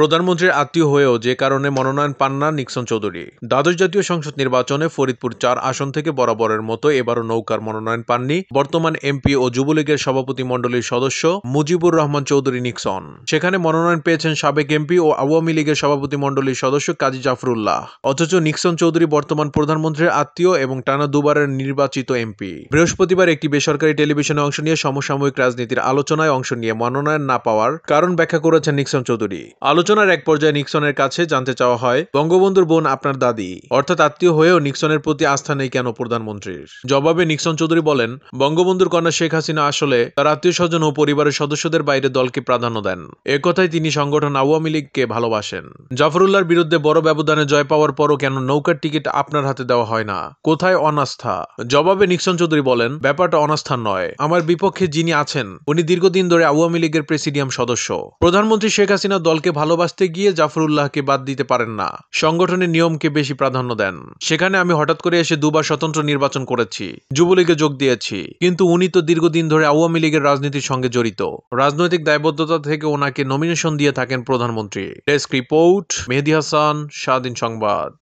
প্রধানমন্ত্রীর আত্মীয় হয়েও যে কারণে মনোনয়ন পান না নিক্সন চৌধুরী দ্বাদশ জাতীয় সংসদ নির্বাচনে ফরিদপুর চার আসন থেকে বরাবরের মতো এবারও নৌকার মনোনয়ন পাননি বর্তমান এমপি ও যুবলীগের সভাপতি মণ্ডলীর সদস্য মুজিবুর রহমান চৌধুরী নিক্সন সেখানে মনোনয়ন পেয়েছেন সাবেক এমপি ও আওয়ামী লীগের সভাপতি মণ্ডলীর সদস্য কাজী জাফরুল্লাহ অথচ নিক্সন চৌধুরী বর্তমান প্রধানমন্ত্রীর আত্মীয় এবং টানা দুবারের নির্বাচিত এমপি বৃহস্পতিবার একটি বেসরকারি টেলিভিশনে অংশ নিয়ে সমসাময়িক রাজনীতির আলোচনায় অংশ নিয়ে মনোনয়ন না পাওয়ার কারণ ব্যাখ্যা করেছেন নিক্সন চৌধুরী আলোচনার এক পর্যায়ে নিক্সনের কাছে জানতে চাওয়া হয় বঙ্গবন্ধুর বোন আপনার দাদি অর্থাৎ আত্মীয় হয়েও নিক্সনের প্রতি আস্থা নেই কেন প্রধানমন্ত্রীর জবাবে নিক্সন চৌধুরী বলেন বঙ্গবন্ধুর কন্যা শেখ হাসিনা আসলে তার আত্মীয় স্বজন ও পরিবারের সদস্যদের বাইরে দলকে প্রাধান্য দেন একথায় তিনি সংগঠন আওয়ামী লীগকে ভালোবাসেন জাফরুল্লাহর বিরুদ্ধে বড় ব্যবধানে জয় পাওয়ার পরও কেন নৌকার টিকিট আপনার হাতে দেওয়া হয় না কোথায় অনাস্থা জবাবে নিক্সন চৌধুরী বলেন ব্যাপারটা অনাস্থা নয় আমার বিপক্ষে যিনি আছেন উনি দীর্ঘদিন ধরে আওয়ামী লীগের প্রেসিডিয়াম সদস্য প্রধানমন্ত্রী শেখ হাসিনা দলকে ভালো ভালোবাসতে গিয়ে জাফরুল্লাহকে বাদ দিতে পারেন না সংগঠনের নিয়মকে বেশি প্রাধান্য দেন সেখানে আমি হঠাৎ করে এসে দুবার স্বতন্ত্র নির্বাচন করেছি যুবলীগে যোগ দিয়েছি কিন্তু উনি তো দীর্ঘদিন ধরে আওয়ামী লীগের রাজনীতির সঙ্গে জড়িত রাজনৈতিক দায়বদ্ধতা থেকে ওনাকে নমিনেশন দিয়ে থাকেন প্রধানমন্ত্রী ডেস্ক রিপোর্ট মেহেদি হাসান স্বাধীন সংবাদ